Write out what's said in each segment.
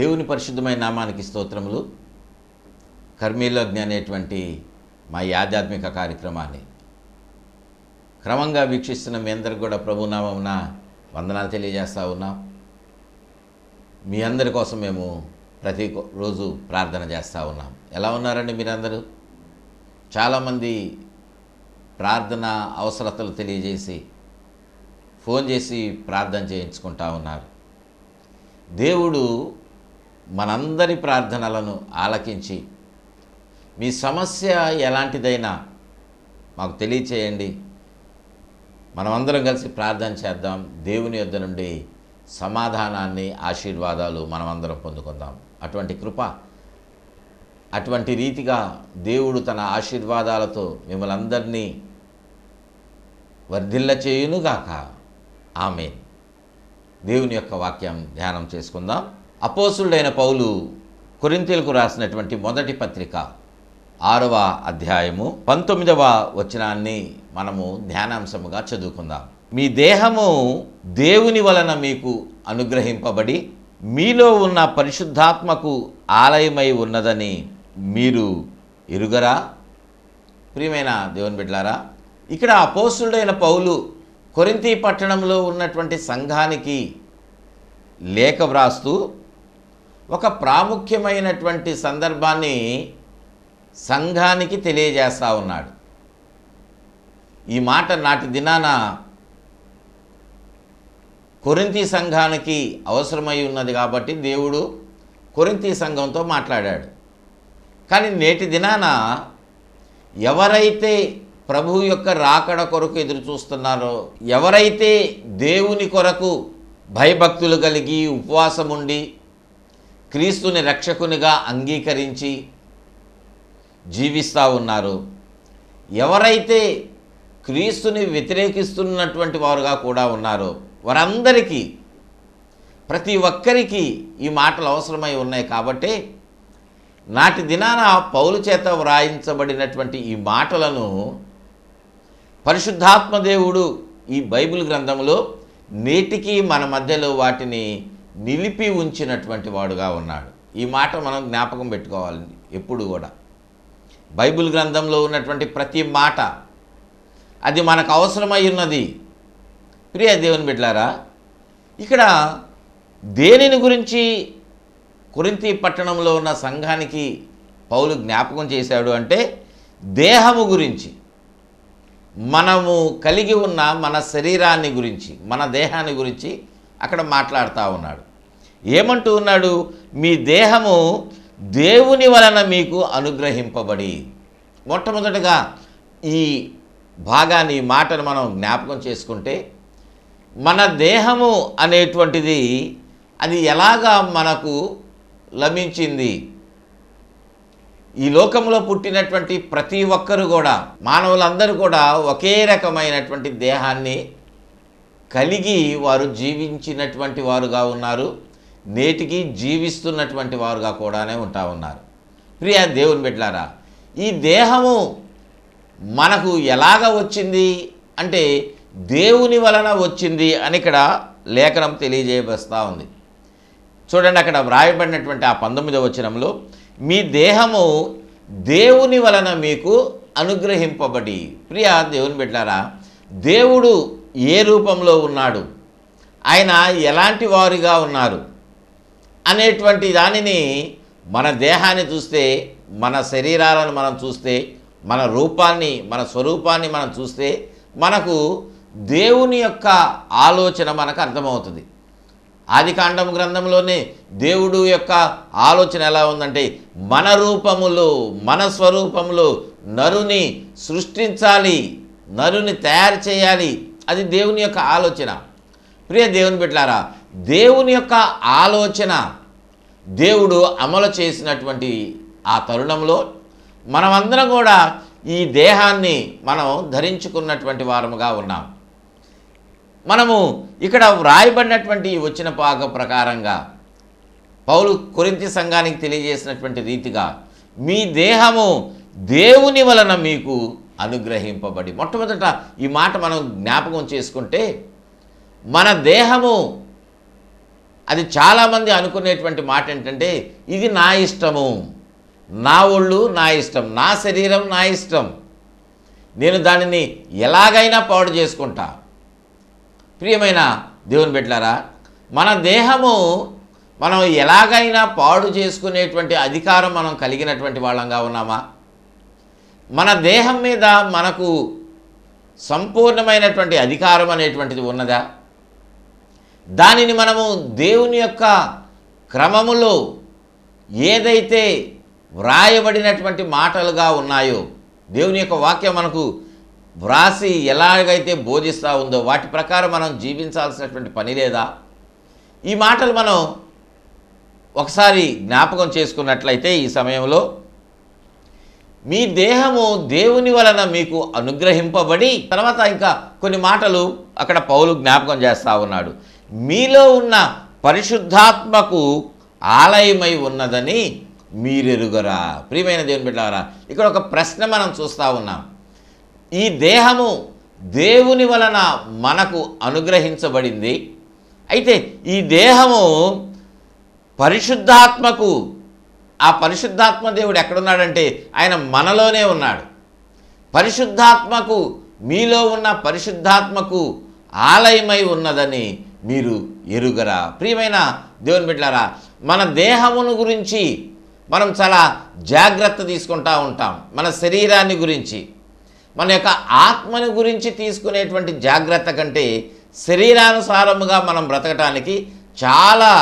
దేవుని పరిశుద్ధమైన నామానికి స్తోత్రములు కర్మీలోజ్ఞ అనేటువంటి మా ఆధ్యాత్మిక కార్యక్రమాన్ని క్రమంగా వీక్షిస్తున్న మీ అందరికి కూడా ప్రభునామం వందనాలు తెలియజేస్తూ ఉన్నాం మీ అందరి కోసం మేము ప్రతి రోజు ప్రార్థన చేస్తూ ఉన్నాం ఎలా ఉన్నారండి మీరందరూ చాలామంది ప్రార్థన అవసరతలు తెలియజేసి ఫోన్ చేసి ప్రార్థన చేయించుకుంటా ఉన్నారు దేవుడు మనందరి ప్రార్థనలను ఆలకించి మీ సమస్య ఎలాంటిదైనా మాకు తెలియచేయండి మనమందరం కలిసి ప్రార్థన చేద్దాం దేవుని యొద్ద నుండి సమాధానాన్ని ఆశీర్వాదాలు మనమందరం పొందుకుందాం అటువంటి కృప అటువంటి రీతిగా దేవుడు తన ఆశీర్వాదాలతో మిమ్మల్ని అందరినీ వర్ధిల్ల చేయునుగాక ఆమె దేవుని యొక్క వాక్యం ధ్యానం చేసుకుందాం అపోసుడైన పౌలు కొరింతెలకు రాసినటువంటి మొదటి పత్రిక ఆరవ అధ్యాయము పంతొమ్మిదవ వచనాన్ని మనము ధ్యానాంశముగా చదువుకుందాం మీ దేహము దేవుని వలన మీకు అనుగ్రహింపబడి మీలో ఉన్న పరిశుద్ధాత్మకు ఆలయమై ఉన్నదని మీరు ఇరుగరా ప్రియమైన దేవుని బిడ్లారా ఇక్కడ అపోసుడైన పౌలు కొరింతీ పట్టణంలో ఉన్నటువంటి సంఘానికి లేఖ వ్రాస్తూ ఒక ప్రాముఖ్యమైనటువంటి సందర్భాన్ని సంఘానికి తెలియజేస్తూ ఉన్నాడు ఈ మాట నాటి దినాన కొరింతి సంఘానికి అవసరమై ఉన్నది కాబట్టి దేవుడు కొరింతి సంఘంతో మాట్లాడాడు కానీ నేటి దినాన ఎవరైతే ప్రభు యొక్క రాకడ కొరకు ఎదురు చూస్తున్నారో ఎవరైతే దేవుని కొరకు భయభక్తులు కలిగి ఉపవాసం ఉండి క్రీస్తుని రక్షకునిగా అంగీకరించి జీవిస్తూ ఉన్నారు ఎవరైతే క్రీస్తుని వ్యతిరేకిస్తున్నటువంటి వారుగా కూడా ఉన్నారో వారందరికీ ప్రతి ఒక్కరికి ఈ మాటలు అవసరమై ఉన్నాయి కాబట్టి నాటి దినాన పౌలు చేత వ్రాయించబడినటువంటి ఈ మాటలను పరిశుద్ధాత్మదేవుడు ఈ బైబిల్ గ్రంథంలో నేటికి మన మధ్యలో వాటిని నిలిపి ఉంచినటువంటి వాడుగా ఉన్నాడు ఈ మాట మనం జ్ఞాపకం పెట్టుకోవాలి ఎప్పుడు కూడా బైబిల్ గ్రంథంలో ఉన్నటువంటి ప్రతి మాట అది మనకు అవసరమై ఉన్నది ప్రియ దేవుని బిడ్లారా ఇక్కడ దేనిని గురించి కురింతి పట్టణంలో ఉన్న సంఘానికి పౌలు జ్ఞాపకం చేశాడు అంటే దేహము గురించి మనము కలిగి ఉన్న మన శరీరాన్ని గురించి మన దేహాన్ని గురించి అక్కడ మాట్లాడుతూ ఉన్నాడు ఏమంటూ ఉన్నాడు మీ దేహము దేవుని వలన మీకు అనుగ్రహింపబడి మొట్టమొదటగా ఈ భాగాన్ని ఈ మాటను మనం జ్ఞాపకం చేసుకుంటే మన దేహము అనేటువంటిది అది ఎలాగా మనకు లభించింది ఈ లోకంలో పుట్టినటువంటి ప్రతి ఒక్కరు కూడా మానవులందరూ కూడా ఒకే రకమైనటువంటి దేహాన్ని కలిగి వారు జీవించినటువంటి వారుగా ఉన్నారు నేటికి జీవిస్తున్నటువంటి వారుగా కూడానే ఉంటా ఉన్నారు ప్రియా దేవుని బిడ్డలారా ఈ దేహము మనకు ఎలాగ వచ్చింది అంటే దేవుని వలన వచ్చింది అని ఇక్కడ లేఖనం తెలియజేయబస్తూ ఉంది చూడండి అక్కడ వ్రాయబడినటువంటి ఆ పంతొమ్మిదవ వచనంలో మీ దేహము దేవుని వలన మీకు అనుగ్రహింపబడి ప్రియా దేవుని బిడ్డారా దేవుడు ఏ రూపంలో ఉన్నాడు ఆయన ఎలాంటి వారిగా ఉన్నారు అనేటువంటి దానిని మన దేహాన్ని చూస్తే మన శరీరాలను మనం చూస్తే మన రూపాన్ని మన స్వరూపాన్ని మనం చూస్తే మనకు దేవుని యొక్క ఆలోచన మనకు అర్థమవుతుంది ఆది కాండం గ్రంథంలోనే దేవుడు యొక్క ఆలోచన ఎలా ఉందంటే మన రూపములు మన స్వరూపములు నరుని సృష్టించాలి నరుని తయారు చేయాలి అది దేవుని యొక్క ఆలోచన ప్రియ దేవుని బిడ్డలారా దేవుని యొక్క ఆలోచన దేవుడు అమలు చేసినటువంటి ఆ తరుణంలో మనమందరం కూడా ఈ దేహాన్ని మనం ధరించుకున్నటువంటి వారముగా ఉన్నాం మనము ఇక్కడ వ్రాయబడినటువంటి వచ్చిన పాక ప్రకారంగా పౌలు కొరింతి సంఘానికి తెలియజేసినటువంటి రీతిగా మీ దేహము దేవుని వలన మీకు అనుగ్రహింపబడి మొట్టమొదట ఈ మాట మనం జ్ఞాపకం చేసుకుంటే మన దేహము అది చాలామంది అనుకునేటువంటి మాట ఏంటంటే ఇది నా ఇష్టము నా ఒళ్ళు నా ఇష్టం నా శరీరం నా ఇష్టం నేను దానిని ఎలాగైనా పాడు చేసుకుంటా ప్రియమైన దేవుని బిడ్డారా మన దేహము మనం ఎలాగైనా పాడు చేసుకునేటువంటి అధికారం మనం కలిగినటువంటి వాళ్ళంగా ఉన్నామా మన దేహం మీద మనకు సంపూర్ణమైనటువంటి అధికారం అనేటువంటిది ఉన్నదా దానిని మనము దేవుని యొక్క క్రమములో ఏదైతే వ్రాయబడినటువంటి మాటలుగా ఉన్నాయో దేవుని యొక్క వాక్యం మనకు వ్రాసి ఎలాగైతే బోధిస్తూ ఉందో వాటి ప్రకారం మనం జీవించాల్సినటువంటి పని లేదా ఈ మాటలు మనం ఒకసారి జ్ఞాపకం చేసుకున్నట్లయితే ఈ సమయంలో మీ దేహము దేవుని వలన మీకు అనుగ్రహింపబడి తర్వాత ఇంకా కొన్ని మాటలు అక్కడ పౌలు జ్ఞాపకం చేస్తూ ఉన్నాడు మీలో ఉన్న పరిశుద్ధాత్మకు ఆలయమై ఉన్నదని మీరెరుగరా ప్రియమైన దేవుని బిడ్డారా ఇక్కడ ఒక ప్రశ్న మనం చూస్తూ ఉన్నాం ఈ దేహము దేవుని వలన మనకు అనుగ్రహించబడింది అయితే ఈ దేహము పరిశుద్ధాత్మకు ఆ పరిశుద్ధాత్మ దేవుడు ఎక్కడున్నాడంటే ఆయన మనలోనే ఉన్నాడు పరిశుద్ధాత్మకు మీలో ఉన్న పరిశుద్ధాత్మకు ఆలయమై ఉన్నదని మీరు ఎరుగరా ప్రియమైన దేవుని బిడ్డారా మన దేహమును గురించి మనం చాలా జాగ్రత్త తీసుకుంటూ ఉంటాం మన శరీరాన్ని గురించి మన యొక్క ఆత్మను గురించి తీసుకునేటువంటి జాగ్రత్త కంటే శరీరానుసారముగా మనం బ్రతకటానికి చాలా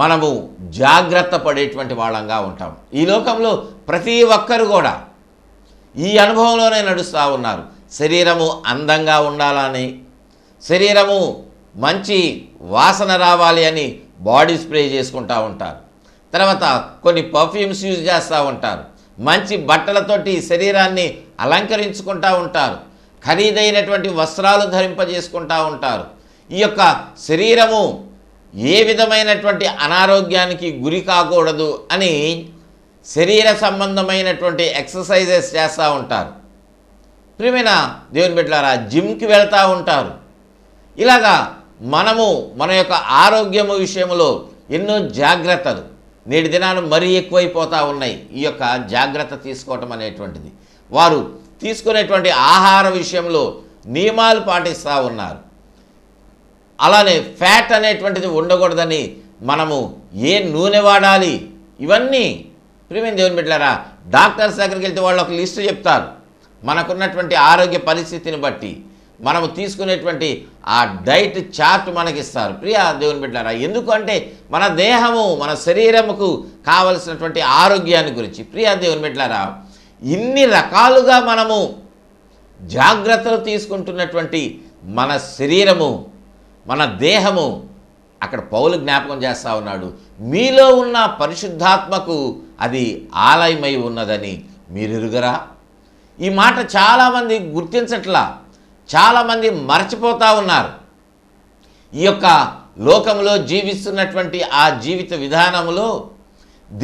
మనము జాగ్రత్త పడేటువంటి వాళ్ళంగా ఉంటాం ఈ లోకంలో ప్రతి ఒక్కరు కూడా ఈ అనుభవంలోనే నడుస్తూ ఉన్నారు శరీరము అందంగా ఉండాలని శరీరము మంచి వాసన రావాలి అని బాడీ స్ప్రే చేసుకుంటూ ఉంటారు తర్వాత కొన్ని పర్ఫ్యూమ్స్ యూజ్ చేస్తూ ఉంటారు మంచి బట్టలతోటి శరీరాన్ని అలంకరించుకుంటూ ఉంటారు ఖరీదైనటువంటి వస్త్రాలు ధరింపజేసుకుంటూ ఉంటారు ఈ యొక్క శరీరము ఏ విధమైనటువంటి అనారోగ్యానికి గురి కాకూడదు అని శరీర సంబంధమైనటువంటి ఎక్సర్సైజెస్ చేస్తూ ఉంటారు ప్రియమైన దేవుని బిడ్డారా జిమ్కి వెళ్తూ ఉంటారు ఇలాగా మనము మన యొక్క ఆరోగ్యము విషయంలో ఎన్నో జాగ్రత్తలు నేటి దినాలు మరీ ఎక్కువైపోతూ ఉన్నాయి ఈ యొక్క జాగ్రత్త తీసుకోవటం అనేటువంటిది వారు తీసుకునేటువంటి ఆహార విషయంలో నియమాలు పాటిస్తూ ఉన్నారు అలానే ఫ్యాట్ అనేటువంటిది ఉండకూడదని మనము ఏ నూనె వాడాలి ఇవన్నీ ప్రియమైన దేవుని బిడ్డారా డాక్టర్స్ దగ్గరికి వెళ్తే వాళ్ళు ఒక లిస్టు చెప్తారు మనకున్నటువంటి ఆరోగ్య పరిస్థితిని బట్టి మనము తీసుకునేటువంటి ఆ డైట్ చార్ట్ మనకిస్తారు ప్రియా దేవుని బిడ్డారా ఎందుకంటే మన దేహము మన శరీరముకు కావలసినటువంటి ఆరోగ్యాన్ని గురించి ప్రియా దేవుని బిడ్డారా ఇన్ని రకాలుగా మనము జాగ్రత్తలు తీసుకుంటున్నటువంటి మన శరీరము మన దేహము అక్కడ పౌలు జ్ఞాపకం చేస్తూ ఉన్నాడు మీలో ఉన్న పరిశుద్ధాత్మకు అది ఆలయమై ఉన్నదని మీరు ఎరుగరా ఈ మాట చాలామంది గుర్తించట్లా చాలామంది మర్చిపోతూ ఉన్నారు ఈ యొక్క లోకంలో జీవిస్తున్నటువంటి ఆ జీవిత విధానంలో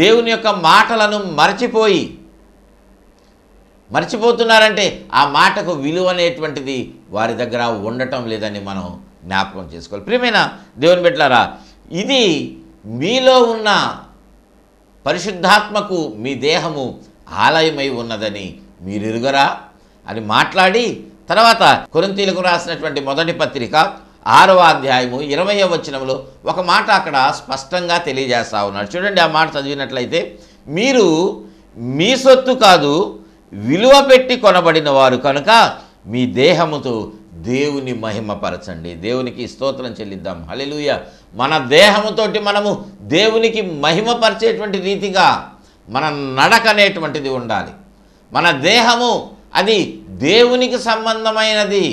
దేవుని యొక్క మాటలను మరచిపోయి మర్చిపోతున్నారంటే ఆ మాటకు విలువ అనేటువంటిది వారి దగ్గర ఉండటం లేదని మనం జ్ఞాపకం చేసుకోవాలి ప్రియమైన దేవుని బిడ్డలారా ఇది మీలో ఉన్న పరిశుద్ధాత్మకు మీ దేహము ఆలయమై ఉన్నదని మీరు ఇరుగరా అని మాట్లాడి తర్వాత కొరంతీలకు రాసినటువంటి మొదటి పత్రిక ఆరవ అధ్యాయము ఇరవై వచనంలో ఒక మాట అక్కడ స్పష్టంగా తెలియజేస్తా ఉన్నాడు చూడండి ఆ మాట చదివినట్లయితే మీరు మీ సొత్తు కాదు విలువ పెట్టి కొనబడిన వారు కనుక మీ దేహముతో దేవుని మహిమపరచండి దేవునికి స్తోత్రం చెల్లిద్దాం హలెలుయ మన దేహముతోటి మనము దేవునికి మహిమపరిచేటువంటి రీతిగా మన నడక అనేటువంటిది ఉండాలి మన దేహము అది దేవునికి సంబంధమైనది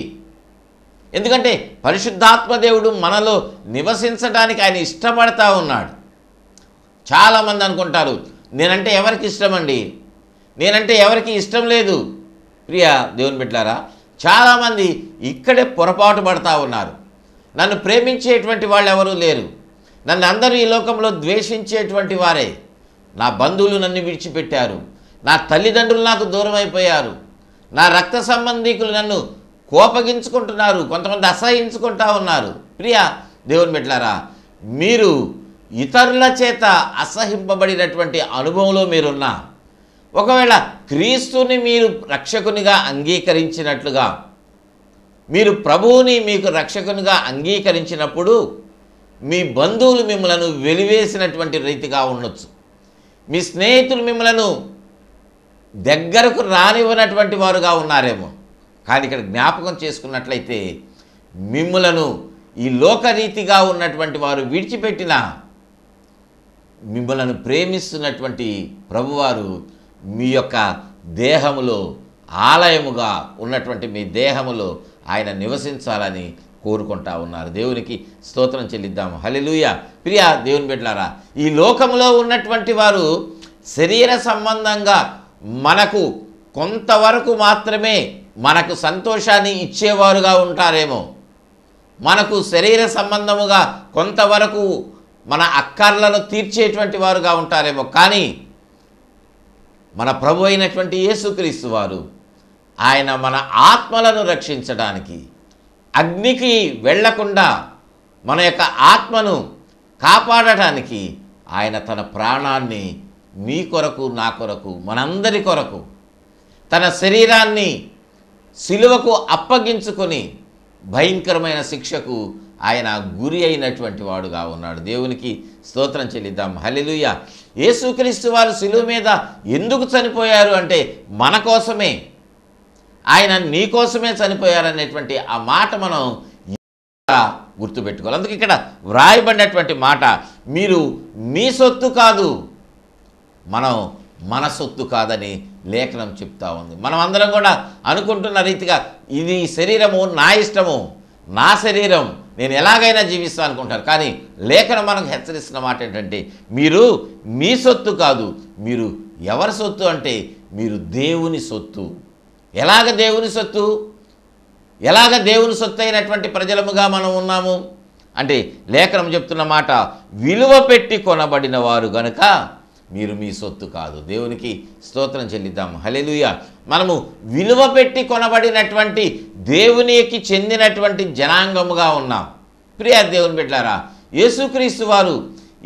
ఎందుకంటే పరిశుద్ధాత్మ దేవుడు మనలో నివసించడానికి ఆయన ఇష్టపడతా ఉన్నాడు చాలామంది అనుకుంటారు నేనంటే ఎవరికి ఇష్టమండి నేనంటే ఎవరికి ఇష్టం లేదు ప్రియా దేవుని బిడ్డారా చాలామంది ఇక్కడే పొరపాటు పడతా ఉన్నారు నన్ను ప్రేమించేటువంటి వాళ్ళు ఎవరూ లేరు నన్ను అందరూ ఈ లోకంలో ద్వేషించేటువంటి వారే నా బంధువులు నన్ను విడిచిపెట్టారు నా తల్లిదండ్రులు నాకు దూరం అయిపోయారు నా రక్త సంబంధికులు నన్ను కోపగించుకుంటున్నారు కొంతమంది అసహించుకుంటా ఉన్నారు ప్రియా దేవుని బిడ్డలారా మీరు ఇతరుల చేత అసహింపబడినటువంటి అనుభవంలో మీరున్నా ఒకవేళ క్రీస్తుని మీరు రక్షకునిగా అంగీకరించినట్లుగా మీరు ప్రభువుని మీకు రక్షకునిగా అంగీకరించినప్పుడు మీ బంధువులు మిమ్మలను వెలివేసినటువంటి రీతిగా ఉండొచ్చు మీ స్నేహితులు మిమ్మలను దగ్గరకు రానివ్వనటువంటి వారుగా ఉన్నారేమో కానీ ఇక్కడ జ్ఞాపకం చేసుకున్నట్లయితే మిమ్మలను ఈ లోకరీతిగా ఉన్నటువంటి వారు విడిచిపెట్టిన మిమ్మలను ప్రేమిస్తున్నటువంటి ప్రభువారు మీ యొక్క దేహములో ఆలయముగా ఉన్నటువంటి మీ దేహములో ఆయన నివసించాలని కోరుకుంటా ఉన్నారు దేవునికి స్తోత్రం చెల్లిద్దాము హలిలుయ ప్రియా దేవుని బిడ్డలారా ఈ లోకంలో ఉన్నటువంటి వారు శరీర సంబంధంగా మనకు కొంతవరకు మాత్రమే మనకు సంతోషాన్ని ఇచ్చేవారుగా ఉంటారేమో మనకు శరీర సంబంధముగా కొంతవరకు మన అక్కర్లను తీర్చేటువంటి వారుగా ఉంటారేమో కానీ మన ప్రభు అయినటువంటి యేసుక్రీస్తు వారు ఆయన మన ఆత్మలను రక్షించడానికి అగ్నికి వెళ్లకుండా మన యొక్క ఆత్మను కాపాడటానికి ఆయన తన ప్రాణాన్ని మీ కొరకు నా కొరకు మనందరి కొరకు తన శరీరాన్ని సిలువకు అప్పగించుకొని భయంకరమైన శిక్షకు ఆయన గురి అయినటువంటి వాడుగా ఉన్నాడు దేవునికి స్తోత్రం చెల్లిద్దాం హలిలుయ యేసుక్రీస్తు వారు సిలువు మీద ఎందుకు చనిపోయారు అంటే మన కోసమే ఆయన నీ కోసమే చనిపోయారనేటువంటి ఆ మాట మనం గుర్తుపెట్టుకోవాలి అందుకే ఇక్కడ వ్రాయబడినటువంటి మాట మీరు మీ సొత్తు కాదు మనం మన సొత్తు కాదని లేఖనం చెప్తా ఉంది మనం అందరం కూడా అనుకుంటున్న రీతిగా ఇది శరీరము నా ఇష్టము నా శరీరం నేను ఎలాగైనా జీవిస్తాను అనుకుంటారు కానీ లేఖనం మనకు హెచ్చరిస్తున్న మాట ఏంటంటే మీరు మీ సొత్తు కాదు మీరు ఎవరి సొత్తు అంటే మీరు దేవుని సొత్తు ఎలాగ దేవుని సొత్తు ఎలాగ దేవుని సొత్తు అయినటువంటి ప్రజలముగా మనం ఉన్నాము అంటే లేఖనం చెప్తున్న మాట విలువ పెట్టి కొనబడిన వారు గనుక మీరు మీ సొత్తు కాదు దేవునికి స్తోత్రం చెల్లిద్దాము హలేలుయ మనము విలువ పెట్టి కొనబడినటువంటి దేవునికి చెందినటువంటి జనాంగముగా ఉన్నాం ప్రియ దేవుని బిడ్డారా యేసుక్రీస్తు వారు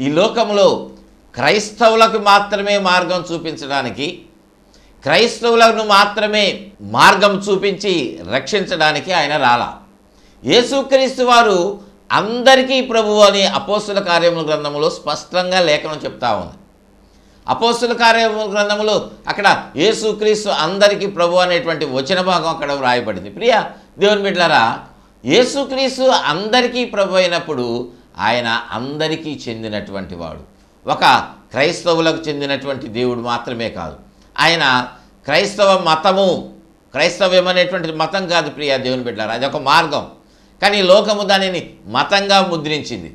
ఈ లోకంలో క్రైస్తవులకు మాత్రమే మార్గం చూపించడానికి క్రైస్తవులను మాత్రమే మార్గం చూపించి రక్షించడానికి ఆయన రాల యేసుక్రీస్తు వారు అందరికీ ప్రభు అని అపోసుల కార్యముల గ్రంథంలో స్పష్టంగా లేఖనం చెప్తా ఉంది అపోస్తుల కార్య గ్రంథములు అక్కడ యేసుక్రీస్తు అందరికీ ప్రభు అనేటువంటి వచన భాగం అక్కడ వ్రాయబడింది ప్రియ దేవుని బిడ్డలారా యేసుక్రీస్తు అందరికీ ప్రభు అయినప్పుడు ఆయన అందరికీ చెందినటువంటి వాడు ఒక క్రైస్తవులకు చెందినటువంటి దేవుడు మాత్రమే కాదు ఆయన క్రైస్తవ మతము క్రైస్తవ్యం అనేటువంటి మతం కాదు ప్రియ దేవుని బిడ్డారు అది ఒక మార్గం కానీ లోకము దానిని మతంగా ముద్రించింది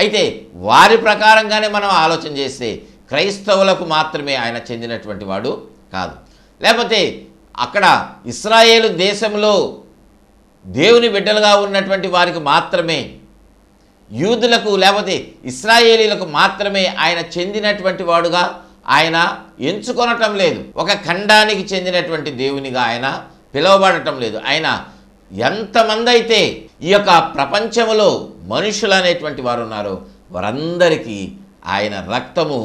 అయితే వారి ప్రకారంగానే మనం ఆలోచన చేస్తే క్రైస్తవులకు మాత్రమే ఆయన చెందినటువంటి వాడు కాదు లేకపోతే అక్కడ ఇస్రాయేలు దేశంలో దేవుని బిడ్డలుగా ఉన్నటువంటి వారికి మాత్రమే యూదులకు లేకపోతే ఇస్రాయేలీలకు మాత్రమే ఆయన చెందినటువంటి వాడుగా ఆయన ఎంచుకొనటం లేదు ఒక ఖండానికి చెందినటువంటి దేవునిగా ఆయన పిలువబడటం లేదు ఆయన ఎంతమంది అయితే ఈ యొక్క ప్రపంచంలో మనుషులు అనేటువంటి వారు ఉన్నారో వారందరికీ ఆయన రక్తము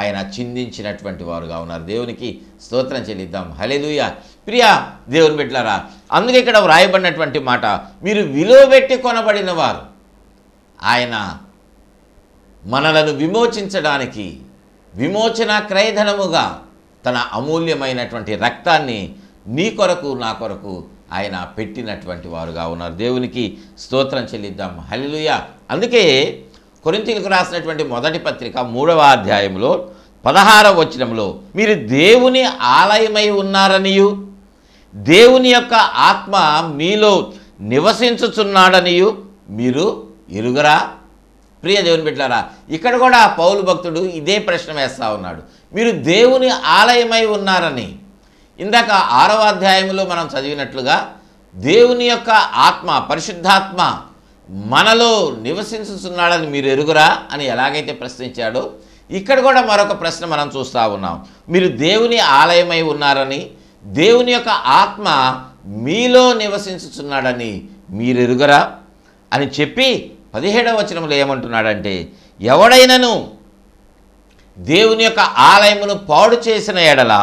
ఆయన చిందించినటువంటి వారుగా ఉన్నారు దేవునికి స్తోత్రం చెల్లిద్దాం హలేదుయ ప్రియా దేవుని పెట్టారా అందుకే ఇక్కడ వ్రాయబడినటువంటి మాట మీరు విలువ పెట్టి కొనబడిన వారు ఆయన మనలను విమోచించడానికి విమోచన క్రయధనముగా తన అమూల్యమైనటువంటి రక్తాన్ని నీ కొరకు నా కొరకు ఆయన పెట్టినటువంటి వారుగా ఉన్నారు దేవునికి స్తోత్రం చెల్లిద్దాం హలిలుయ అందుకే కొరింతీలకు రాసినటువంటి మొదటి పత్రిక మూడవ అధ్యాయంలో పదహార వచనంలో మీరు దేవుని ఆలయమై ఉన్నారనియు దేవుని యొక్క ఆత్మ మీలో నివసించుచున్నాడనియు మీరు ఎరుగరా ప్రియ దేవుని బిడ్డారా ఇక్కడ కూడా పౌలు భక్తుడు ఇదే ప్రశ్న వేస్తూ ఉన్నాడు మీరు దేవుని ఆలయమై ఉన్నారని ఇందాక ఆరవ అధ్యాయంలో మనం చదివినట్లుగా దేవుని యొక్క ఆత్మ పరిశుద్ధాత్మ మనలో నివసించుతున్నాడని మీరు ఎరుగురా అని ఎలాగైతే ప్రశ్నించాడో ఇక్కడ కూడా మరొక ప్రశ్న మనం చూస్తూ ఉన్నాం మీరు దేవుని ఆలయమై ఉన్నారని దేవుని యొక్క ఆత్మ మీలో నివసించుచున్నాడని ఎరుగురా అని చెప్పి పదిహేడవ వచనంలో ఏమంటున్నాడంటే ఎవడైనను దేవుని యొక్క ఆలయమును పాడు చేసిన ఎడల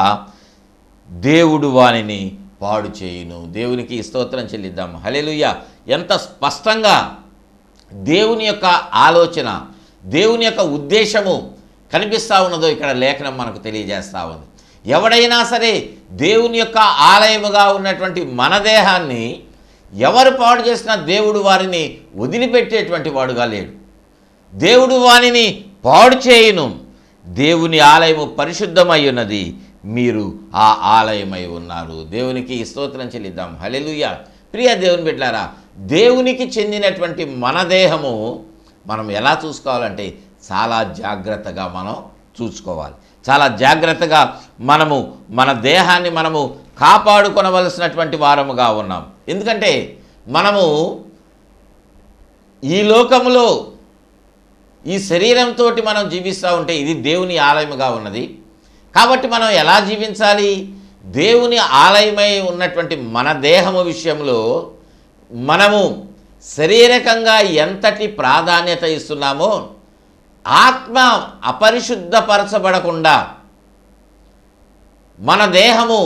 దేవుడు వానిని పాడు చేయును దేవునికి స్తోత్రం చెల్లిద్దాం హలేలుయ్యా ఎంత స్పష్టంగా దేవుని యొక్క ఆలోచన దేవుని యొక్క ఉద్దేశము కనిపిస్తూ ఉన్నదో ఇక్కడ లేఖనం మనకు తెలియజేస్తూ ఉంది ఎవడైనా సరే దేవుని యొక్క ఆలయముగా ఉన్నటువంటి మన దేహాన్ని ఎవరు పాడు చేసిన దేవుడు వారిని వదిలిపెట్టేటువంటి వాడుగా లేడు దేవుడు వానిని పాడు చేయును దేవుని ఆలయము పరిశుద్ధమై ఉన్నది మీరు ఆ ఆలయమై ఉన్నారు దేవునికి స్తోత్రం చెల్లిద్దాం హలెలుయ ప్రియ దేవుని బిడ్డారా దేవునికి చెందినటువంటి మన దేహము మనం ఎలా చూసుకోవాలంటే చాలా జాగ్రత్తగా మనం చూసుకోవాలి చాలా జాగ్రత్తగా మనము మన దేహాన్ని మనము కాపాడుకొనవలసినటువంటి వారముగా ఉన్నాం ఎందుకంటే మనము ఈ లోకములో ఈ శరీరంతో మనం జీవిస్తూ ఉంటే ఇది దేవుని ఆలయముగా ఉన్నది కాబట్టి మనం ఎలా జీవించాలి దేవుని ఆలయమై ఉన్నటువంటి మన దేహము విషయంలో మనము శరీరకంగా ఎంతటి ప్రాధాన్యత ఇస్తున్నామో ఆత్మ అపరిశుద్ధపరచబడకుండా మన దేహము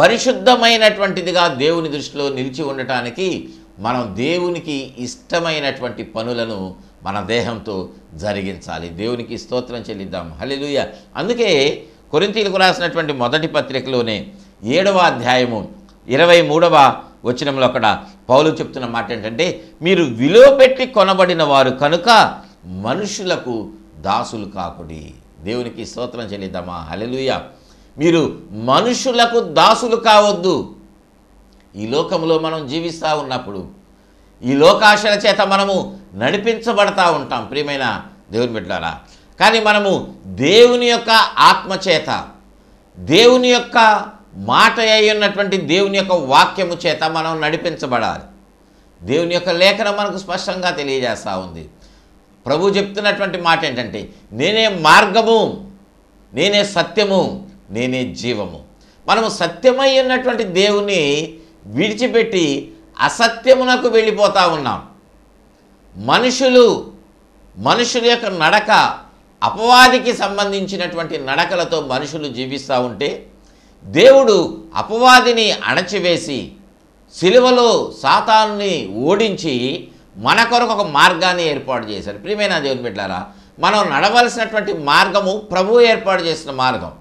పరిశుద్ధమైనటువంటిదిగా దేవుని దృష్టిలో నిలిచి ఉండటానికి మనం దేవునికి ఇష్టమైనటువంటి పనులను మన దేహంతో జరిగించాలి దేవునికి స్తోత్రం చెల్లిద్దాం హలిలుయ అందుకే కొరింతీలకు రాసినటువంటి మొదటి పత్రికలోనే ఏడవ అధ్యాయము ఇరవై మూడవ వచనంలో అక్కడ పౌలు చెప్తున్న మాట ఏంటంటే మీరు విలువ పెట్టి కొనబడిన వారు కనుక మనుషులకు దాసులు కాకుడి దేవునికి స్తోత్రం చెల్లిద్దామా హలెలుయ మీరు మనుషులకు దాసులు కావద్దు ఈ లోకంలో మనం జీవిస్తూ ఉన్నప్పుడు ఈ లోకాశల చేత మనము నడిపించబడతా ఉంటాం ప్రియమైన దేవుని బిడ్డారా కానీ మనము దేవుని యొక్క ఆత్మచేత దేవుని యొక్క మాట అయి ఉన్నటువంటి దేవుని యొక్క వాక్యము చేత మనం నడిపించబడాలి దేవుని యొక్క లేఖనం మనకు స్పష్టంగా తెలియజేస్తూ ఉంది ప్రభు చెప్తున్నటువంటి మాట ఏంటంటే నేనే మార్గము నేనే సత్యము నేనే జీవము మనము సత్యమై ఉన్నటువంటి దేవుని విడిచిపెట్టి అసత్యమునకు వెళ్ళిపోతూ ఉన్నాం మనుషులు మనుషుల యొక్క నడక అపవాదికి సంబంధించినటువంటి నడకలతో మనుషులు జీవిస్తూ ఉంటే దేవుడు అపవాదిని అణచివేసి సిలువలో సాతాన్ని ఓడించి మన కొరకు ఒక మార్గాన్ని ఏర్పాటు చేశారు ప్రియమైన దేవుని బిడ్డారా మనం నడవలసినటువంటి మార్గము ప్రభువు ఏర్పాటు చేసిన మార్గం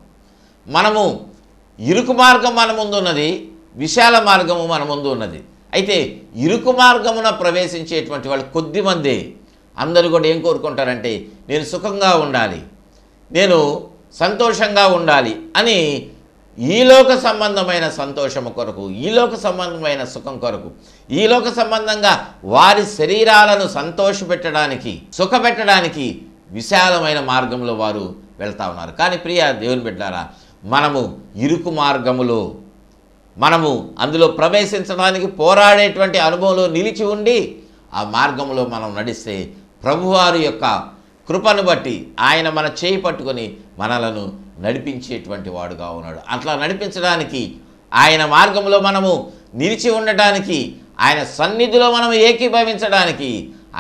మనము ఇరుకు మార్గం మన ముందు ఉన్నది విశాల మార్గము మన ముందు ఉన్నది అయితే ఇరుకు మార్గమున ప్రవేశించేటువంటి వాళ్ళు కొద్దిమంది అందరూ కూడా ఏం కోరుకుంటారంటే నేను సుఖంగా ఉండాలి నేను సంతోషంగా ఉండాలి అని ఈలోక సంబంధమైన సంతోషము కొరకు ఈలోక సంబంధమైన సుఖం కొరకు ఈలోక సంబంధంగా వారి శరీరాలను సంతోషపెట్టడానికి సుఖపెట్టడానికి విశాలమైన మార్గంలో వారు వెళ్తా ఉన్నారు కానీ ప్రియ దేవుని బిడ్డారా మనము ఇరుకు మార్గములో మనము అందులో ప్రవేశించడానికి పోరాడేటువంటి అనుభవంలో నిలిచి ఉండి ఆ మార్గంలో మనం నడిస్తే ప్రభువారి యొక్క కృపను బట్టి ఆయన మన చేయి పట్టుకొని మనలను నడిపించేటువంటి వాడుగా ఉన్నాడు అట్లా నడిపించడానికి ఆయన మార్గంలో మనము నిలిచి ఉండటానికి ఆయన సన్నిధిలో మనం ఏకీభవించడానికి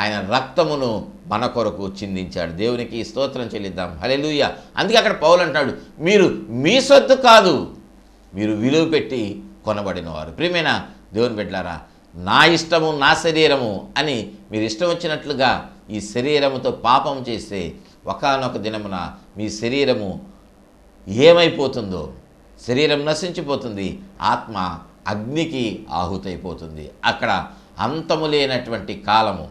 ఆయన రక్తమును మన కొరకు చిందించాడు దేవునికి స్తోత్రం చెల్లిద్దాం హలెలుయ అందుకే అక్కడ పౌలు అంటాడు మీరు మీ సొత్తు కాదు మీరు విలువ పెట్టి కొనబడినవారు ప్రియమైన దేవుని బిడ్డారా నా ఇష్టము నా శరీరము అని మీరు ఇష్టం వచ్చినట్లుగా ఈ శరీరముతో పాపం చేస్తే ఒకనొక దినమున మీ శరీరము ఏమైపోతుందో శరీరం నశించిపోతుంది ఆత్మ అగ్నికి ఆహుతైపోతుంది అక్కడ అంతము లేనటువంటి కాలము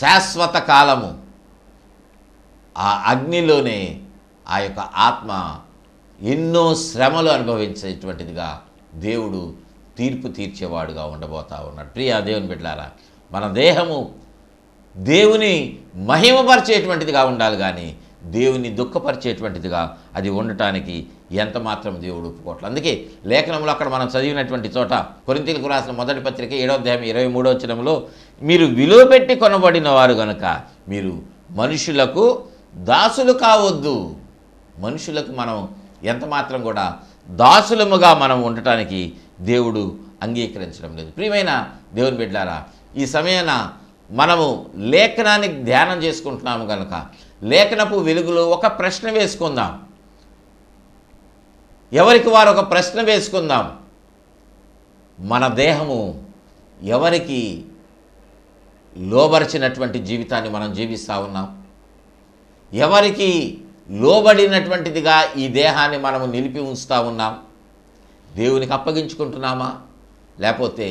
శాశ్వత కాలము ఆ అగ్నిలోనే ఆ యొక్క ఆత్మ ఎన్నో శ్రమలు అనుభవించేటువంటిదిగా దేవుడు తీర్పు తీర్చేవాడుగా ఉండబోతా ఉన్నాడు ప్రియా దేవుని బిడ్డారా మన దేహము దేవుని మహిమపరిచేటువంటిదిగా ఉండాలి కానీ దేవుని దుఃఖపరిచేటువంటిదిగా అది ఉండటానికి ఎంత మాత్రం దేవుడు ఒప్పుకోవట్లేదు అందుకే లేఖనంలో అక్కడ మనం చదివినటువంటి చోట కొరింతలకు రాసిన మొదటి పత్రిక ఏడో అధ్యాయం ఇరవై మూడో వచనంలో మీరు విలువ పెట్టి కొనబడిన వారు గనుక మీరు మనుషులకు దాసులు కావద్దు మనుషులకు మనం ఎంతమాత్రం కూడా దాసులముగా మనం ఉండటానికి దేవుడు అంగీకరించడం లేదు ప్రియమైన దేవుని బిడ్డారా ఈ సమయాన మనము లేఖనానికి ధ్యానం చేసుకుంటున్నాము కనుక లేఖనపు వెలుగులో ఒక ప్రశ్న వేసుకుందాం ఎవరికి వారు ఒక ప్రశ్న వేసుకుందాం మన దేహము ఎవరికి లోబరిచినటువంటి జీవితాన్ని మనం జీవిస్తూ ఉన్నాం ఎవరికి లోబడినటువంటిదిగా ఈ దేహాన్ని మనము నిలిపి ఉంచుతూ ఉన్నాం దేవునికి అప్పగించుకుంటున్నామా లేకపోతే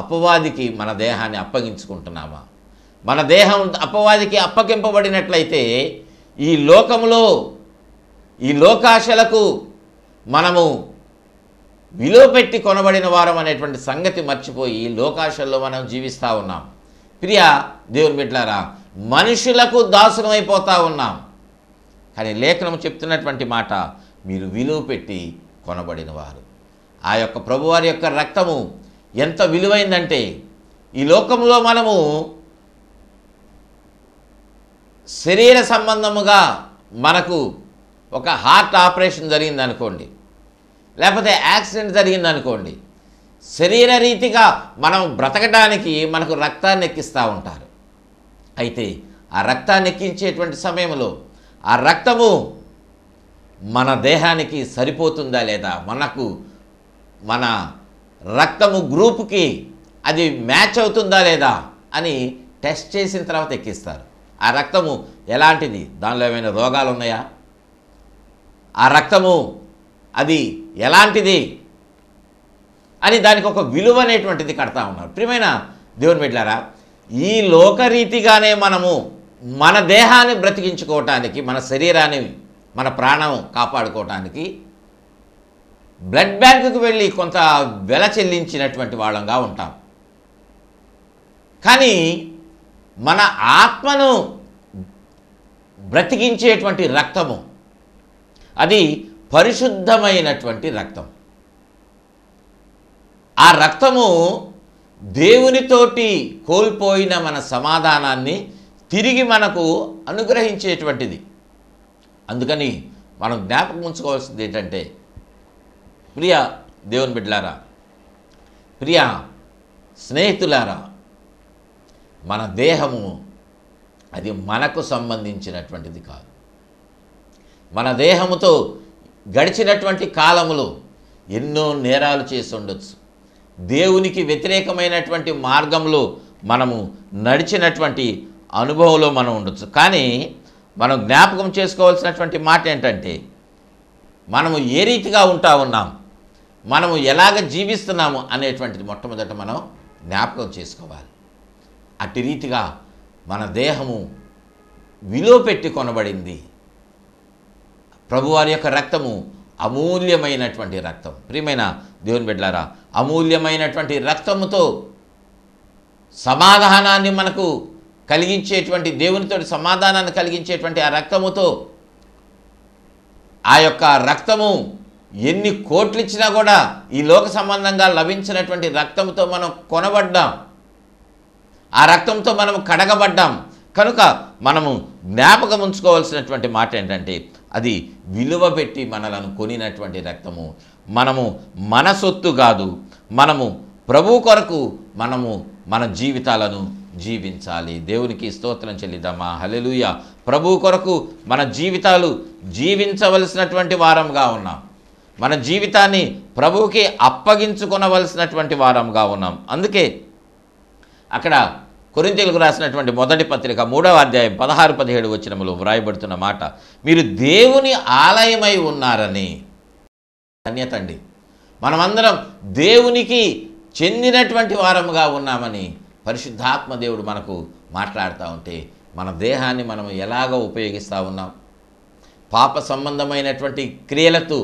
అపవాదికి మన దేహాన్ని అప్పగించుకుంటున్నామా మన దేహం అపవాదికి అప్పగింపబడినట్లయితే ఈ లోకములో ఈ లోకాశలకు మనము విలువ పెట్టి కొనబడిన వారం అనేటువంటి సంగతి మర్చిపోయి లోకాశల్లో మనం జీవిస్తూ ఉన్నాం ప్రియ దేవుని బిడ్లారా మనుషులకు దాసులమైపోతూ ఉన్నాం కానీ లేఖనం చెప్తున్నటువంటి మాట మీరు విలువ పెట్టి కొనబడిన వారు ఆ యొక్క ప్రభువారి యొక్క రక్తము ఎంత విలువైందంటే ఈ లోకంలో మనము శరీర సంబంధముగా మనకు ఒక హార్ట్ ఆపరేషన్ జరిగింది అనుకోండి లేకపోతే యాక్సిడెంట్ జరిగింది అనుకోండి శరీర రీతిగా మనం బ్రతకడానికి మనకు రక్తాన్ని ఎక్కిస్తూ ఉంటారు అయితే ఆ రక్తాన్ని ఎక్కించేటువంటి సమయంలో ఆ రక్తము మన దేహానికి సరిపోతుందా లేదా మనకు మన రక్తము గ్రూప్కి అది మ్యాచ్ అవుతుందా లేదా అని టెస్ట్ చేసిన తర్వాత ఎక్కిస్తారు ఆ రక్తము ఎలాంటిది దానిలో ఏమైనా రోగాలు ఉన్నాయా ఆ రక్తము అది ఎలాంటిది అని దానికి ఒక విలువ అనేటువంటిది కడతా ఉన్నారు ప్రియమైన దేవుని బిడ్డారా ఈ లోకరీతిగానే మనము మన దేహాన్ని బ్రతికించుకోవటానికి మన శరీరాన్ని మన ప్రాణం కాపాడుకోవటానికి బ్లడ్ బ్యాంకుకు వెళ్ళి కొంత వెల చెల్లించినటువంటి వాళ్ళంగా ఉంటాం కానీ మన ఆత్మను బ్రతికించేటువంటి రక్తము అది పరిశుద్ధమైనటువంటి రక్తం ఆ రక్తము దేవునితోటి కోల్పోయిన మన సమాధానాన్ని తిరిగి మనకు అనుగ్రహించేటువంటిది అందుకని మనం జ్ఞాపకం ఉంచుకోవాల్సింది ఏంటంటే ప్రియ దేవుని బిడ్డలారా ప్రియ స్నేహితులారా మన దేహము అది మనకు సంబంధించినటువంటిది కాదు మన దేహముతో గడిచినటువంటి కాలములు ఎన్నో నేరాలు చేసి ఉండొచ్చు దేవునికి వ్యతిరేకమైనటువంటి మార్గంలో మనము నడిచినటువంటి అనుభవంలో మనం ఉండొచ్చు కానీ మనం జ్ఞాపకం చేసుకోవాల్సినటువంటి మాట ఏంటంటే మనము ఏ రీతిగా ఉంటా ఉన్నాం మనము ఎలాగ జీవిస్తున్నాము అనేటువంటిది మొట్టమొదట మనం జ్ఞాపకం చేసుకోవాలి అట్టి రీతిగా మన దేహము విలువ పెట్టి కొనబడింది ప్రభువారి యొక్క రక్తము అమూల్యమైనటువంటి రక్తం ప్రియమైన దేవుని బిడ్డారా అమూల్యమైనటువంటి రక్తముతో సమాధానాన్ని మనకు కలిగించేటువంటి దేవునితో సమాధానాన్ని కలిగించేటువంటి ఆ రక్తముతో ఆ యొక్క రక్తము ఎన్ని కోట్లు ఇచ్చినా కూడా ఈ లోక సంబంధంగా లభించినటువంటి రక్తంతో మనం కొనబడ్డాం ఆ రక్తంతో మనము కడగబడ్డాం కనుక మనము జ్ఞాపకం ఉంచుకోవాల్సినటువంటి మాట ఏంటంటే అది విలువ పెట్టి మనలను కొనినటువంటి రక్తము మనము మన సొత్తు కాదు మనము ప్రభు కొరకు మనము మన జీవితాలను జీవించాలి దేవునికి స్తోత్రం చెల్లిద్దామా హలెలుయ ప్రభు కొరకు మన జీవితాలు జీవించవలసినటువంటి వారంగా ఉన్నాం మన జీవితాన్ని ప్రభువుకి అప్పగించుకునవలసినటువంటి వారంగా ఉన్నాం అందుకే అక్కడ కొరింతలకు రాసినటువంటి మొదటి పత్రిక మూడవ అధ్యాయం పదహారు పదిహేడు వచ్చినములో వ్రాయబడుతున్న మాట మీరు దేవుని ఆలయమై ఉన్నారని ధన్యత అండి మనమందరం దేవునికి చెందినటువంటి వారముగా ఉన్నామని పరిశుద్ధాత్మ దేవుడు మనకు మాట్లాడుతూ ఉంటే మన దేహాన్ని మనం ఎలాగో ఉపయోగిస్తూ ఉన్నాం పాప సంబంధమైనటువంటి క్రియలతో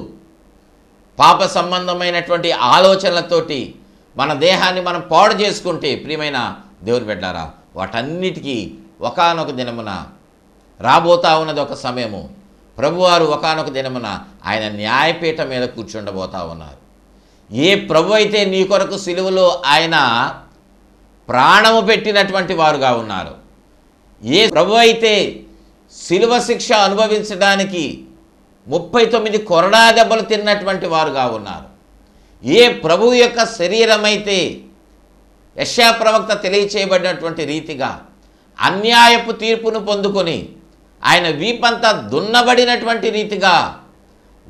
పాప సంబంధమైనటువంటి ఆలోచనలతోటి మన దేహాన్ని మనం పాడు చేసుకుంటే ప్రియమైన దేవుని బిడ్డారా వాటన్నిటికీ ఒకనొక దినమున రాబోతా ఉన్నది ఒక సమయము ప్రభువారు ఒకనొక దినమున ఆయన న్యాయపీఠ మీద కూర్చుండబోతా ఉన్నారు ఏ ప్రభు అయితే నీ కొరకు సిలువలో ఆయన ప్రాణము పెట్టినటువంటి వారుగా ఉన్నారు ఏ ప్రభు అయితే శిలువ శిక్ష అనుభవించడానికి ముప్పై తొమ్మిది కొరడా దెబ్బలు తిన్నటువంటి వారుగా ఉన్నారు ఏ ప్రభు యొక్క శరీరమైతే యశ్యా ప్రవక్త తెలియచేయబడినటువంటి రీతిగా అన్యాయపు తీర్పును పొందుకొని ఆయన వీపంతా దున్నబడినటువంటి రీతిగా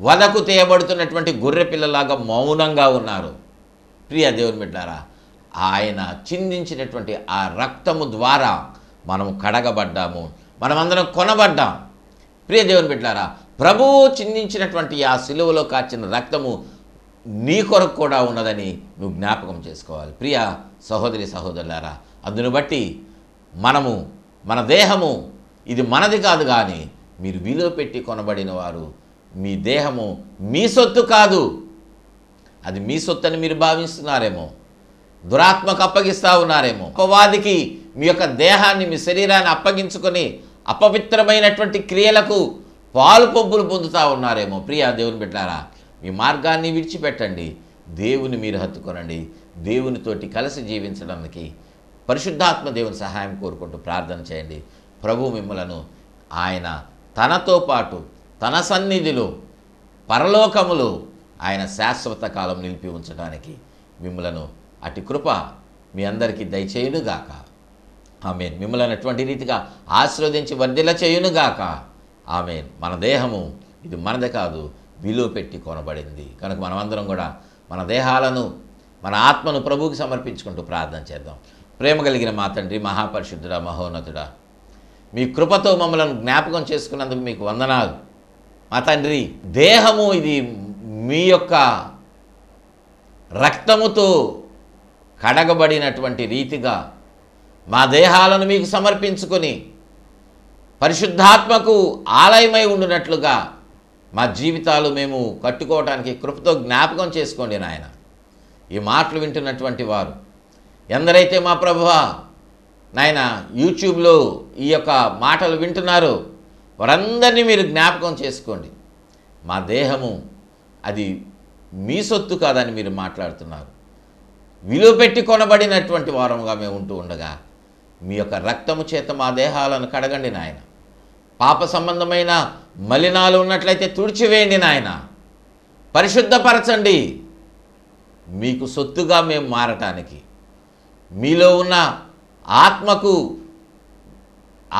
వదకు తీయబడుతున్నటువంటి గొర్రె పిల్లలాగా మౌనంగా ఉన్నారు ప్రియ దేవుని బిడ్డారా ఆయన చిందించినటువంటి ఆ రక్తము ద్వారా మనం కడగబడ్డాము మనమందరం కొనబడ్డాం ప్రియ దేవుని బిడ్డారా ప్రభువు చిందించినటువంటి ఆ సిలువలో కాచిన రక్తము నీ కొరకు కూడా ఉన్నదని నువ్వు జ్ఞాపకం చేసుకోవాలి ప్రియ సహోదరి సహోదరులారా అందును బట్టి మనము మన దేహము ఇది మనది కాదు కానీ మీరు విలువ పెట్టి కొనబడిన వారు మీ దేహము మీ సొత్తు కాదు అది మీ సొత్తు అని మీరు భావిస్తున్నారేమో దురాత్మకు అప్పగిస్తూ ఉన్నారేమో అపవాదికి మీ యొక్క దేహాన్ని మీ శరీరాన్ని అప్పగించుకొని అపవిత్రమైనటువంటి క్రియలకు పాలు పొబ్బులు పొందుతూ ఉన్నారేమో ప్రియా దేవుని బిడ్డారా మీ మార్గాన్ని విడిచిపెట్టండి దేవుని మీరు హత్తుకొనండి దేవునితోటి కలిసి జీవించడానికి పరిశుద్ధాత్మ దేవుని సహాయం కోరుకుంటూ ప్రార్థన చేయండి ప్రభు మిమ్మలను ఆయన తనతో పాటు తన సన్నిధిలో పరలోకములు ఆయన శాశ్వత కాలం నిలిపి ఉంచడానికి మిమ్మలను అటు కృప మీ అందరికీ దయచేయునుగాక ఆమె మిమ్మల్ని అటువంటి రీతిగా ఆశీర్వదించి వర్ధిల చేయునుగాక ఆమె మన దేహము ఇది మనది కాదు విలువ పెట్టి కొనబడింది కనుక మనమందరం కూడా మన దేహాలను మన ఆత్మను ప్రభువుకి సమర్పించుకుంటూ ప్రార్థన చేద్దాం ప్రేమ కలిగిన మా తండ్రి మహాపరిశుద్ధుడా మహోన్నతుడా మీ కృపతో మమ్మలను జ్ఞాపకం చేసుకున్నందుకు మీకు వందనాలు మా తండ్రి దేహము ఇది మీ యొక్క రక్తముతో కడగబడినటువంటి రీతిగా మా దేహాలను మీకు సమర్పించుకొని పరిశుద్ధాత్మకు ఆలయమై ఉండినట్లుగా మా జీవితాలు మేము కట్టుకోవటానికి కృపతో జ్ఞాపకం చేసుకోండి నాయనా ఈ మాటలు వింటున్నటువంటి వారు ఎందరైతే మా ప్రభువ నాయన యూట్యూబ్లో ఈ యొక్క మాటలు వింటున్నారు వారందరినీ మీరు జ్ఞాపకం చేసుకోండి మా దేహము అది మీ సొత్తు కాదని మీరు మాట్లాడుతున్నారు విలువ పెట్టి కొనబడినటువంటి వారముగా మేము ఉంటూ ఉండగా మీ యొక్క రక్తము చేత మా దేహాలను కడగండి నాయన పాప సంబంధమైన మలినాలు ఉన్నట్లయితే తుడిచివేయండి నాయన పరిశుద్ధపరచండి మీకు సొత్తుగా మేము మారటానికి మీలో ఉన్న ఆత్మకు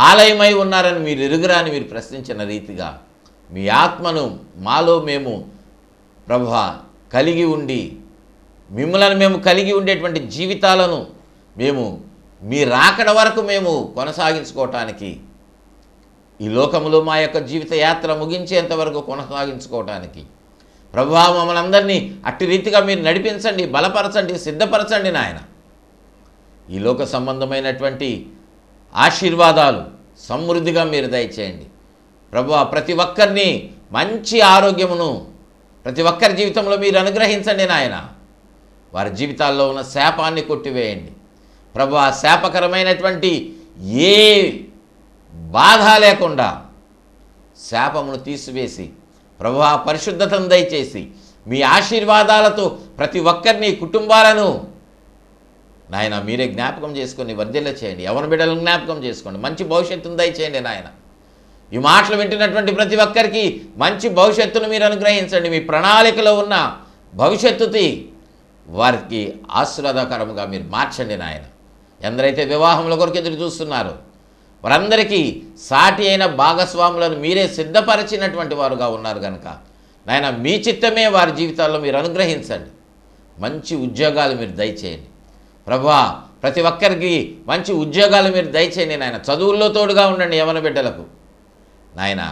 ఆలయమై ఉన్నారని మీరు ఎరుగురాని మీరు ప్రశ్నించిన రీతిగా మీ ఆత్మను మాలో మేము ప్రభ కలిగి ఉండి మిమ్మలను మేము కలిగి ఉండేటువంటి జీవితాలను మేము మీ రాకడ వరకు మేము కొనసాగించుకోవటానికి ఈ లోకంలో మా యొక్క జీవిత యాత్ర ముగించేంతవరకు కొనసాగించుకోవటానికి ప్రభు మమ్మల్ని అందరినీ అట్టి రీతిగా మీరు నడిపించండి బలపరచండి సిద్ధపరచండి నాయన ఈ లోక సంబంధమైనటువంటి ఆశీర్వాదాలు సమృద్ధిగా మీరు దయచేయండి ప్రభు ప్రతి ఒక్కరిని మంచి ఆరోగ్యమును ప్రతి ఒక్కరి జీవితంలో మీరు అనుగ్రహించండి నాయన వారి జీవితాల్లో ఉన్న శాపాన్ని కొట్టివేయండి ప్రభు ఆ శాపకరమైనటువంటి ఏ బాధ లేకుండా శాపమును తీసివేసి ప్రభు ఆ పరిశుద్ధతను దయచేసి మీ ఆశీర్వాదాలతో ప్రతి ఒక్కరిని కుటుంబాలను నాయన మీరే జ్ఞాపకం చేసుకొని వర్ధిల్ల చేయండి ఎవరి బిడ్డలను జ్ఞాపకం చేసుకోండి మంచి భవిష్యత్తును దయచేయండి నాయన ఈ మాటలు వింటున్నటువంటి ప్రతి ఒక్కరికి మంచి భవిష్యత్తును మీరు అనుగ్రహించండి మీ ప్రణాళికలో ఉన్న భవిష్యత్తుతి వారికి ఆశీర్వాదకరముగా మీరు మార్చండి నాయన ఎందరైతే వివాహముల కొరకు ఎదురు చూస్తున్నారో వారందరికీ సాటి అయిన భాగస్వాములను మీరే సిద్ధపరిచినటువంటి వారుగా ఉన్నారు కనుక నాయన మీ చిత్తమే వారి జీవితాల్లో మీరు అనుగ్రహించండి మంచి ఉద్యోగాలు మీరు దయచేయండి ప్రభా ప్రతి ఒక్కరికి మంచి ఉద్యోగాలు మీరు దయచేయండి నాయన చదువుల్లో తోడుగా ఉండండి యవన బిడ్డలకు నాయన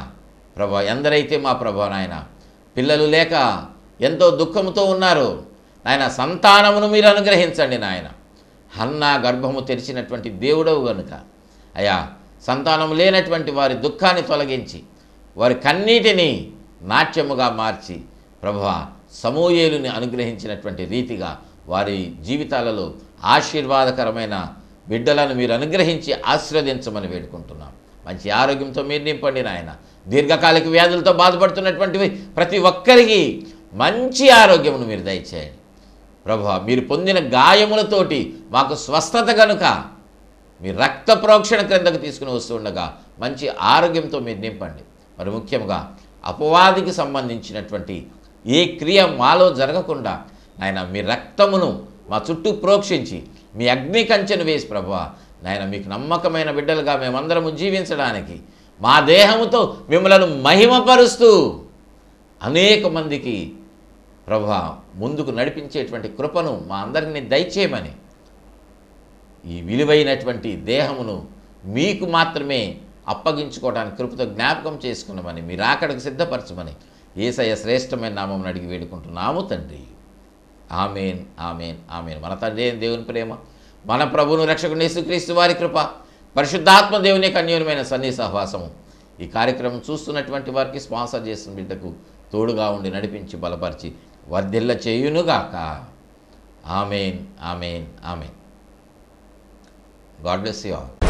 ప్రభా ఎందరైతే మా ప్రభా నాయన పిల్లలు లేక ఎంతో దుఃఖంతో ఉన్నారు నాయన సంతానమును మీరు అనుగ్రహించండి నాయన హన్నా గర్భము తెరిచినటువంటి దేవుడవు కనుక అయా సంతానం లేనటువంటి వారి దుఃఖాన్ని తొలగించి వారి కన్నీటిని నాట్యముగా మార్చి ప్రభు సమూయేలుని అనుగ్రహించినటువంటి రీతిగా వారి జీవితాలలో ఆశీర్వాదకరమైన బిడ్డలను మీరు అనుగ్రహించి ఆశీర్వదించమని వేడుకుంటున్నాం మంచి ఆరోగ్యంతో మీరు నింపండి నాయన దీర్ఘకాలిక వ్యాధులతో బాధపడుతున్నటువంటివి ప్రతి ఒక్కరికి మంచి ఆరోగ్యమును మీరు దయచేయండి ప్రభు మీరు పొందిన గాయములతోటి మాకు స్వస్థత కనుక మీ రక్త ప్రోక్షణ క్రిందకు తీసుకుని వస్తుండగా మంచి ఆరోగ్యంతో మీరు నింపండి మరి ముఖ్యంగా అపవాదికి సంబంధించినటువంటి ఏ క్రియ మాలో జరగకుండా నాయన మీ రక్తమును మా చుట్టూ ప్రోక్షించి మీ అగ్ని కంచెను వేసి ప్రభా నాయన మీకు నమ్మకమైన బిడ్డలుగా మేమందరము జీవించడానికి మా దేహముతో మిమ్మలను మహిమపరుస్తూ అనేక మందికి ప్రభా ముందుకు నడిపించేటువంటి కృపను మా అందరినీ దయచేయమని ఈ విలువైనటువంటి దేహమును మీకు మాత్రమే అప్పగించుకోవడానికి కృపతో జ్ఞాపకం చేసుకున్నామని మీరు అక్కడికి సిద్ధపరచమని ఏసయ శ్రేష్టమైన నామం అడిగి వేడుకుంటున్నాము తండ్రి ఆమెన్ ఆమెన్ ఆమెన్ మన తండ్రి దేవుని ప్రేమ మన ప్రభువును రక్షకుని యేసుక్రీస్తు వారి కృప పరిశుద్ధాత్మ దేవుని కన్యూనమైన సన్ని సహవాసము ఈ కార్యక్రమం చూస్తున్నటువంటి వారికి స్పాన్సర్ చేసిన బిడ్డకు తోడుగా ఉండి నడిపించి బలపరిచి వర్ధిల్ల చేయునుగాక amen amen amen God bless you all.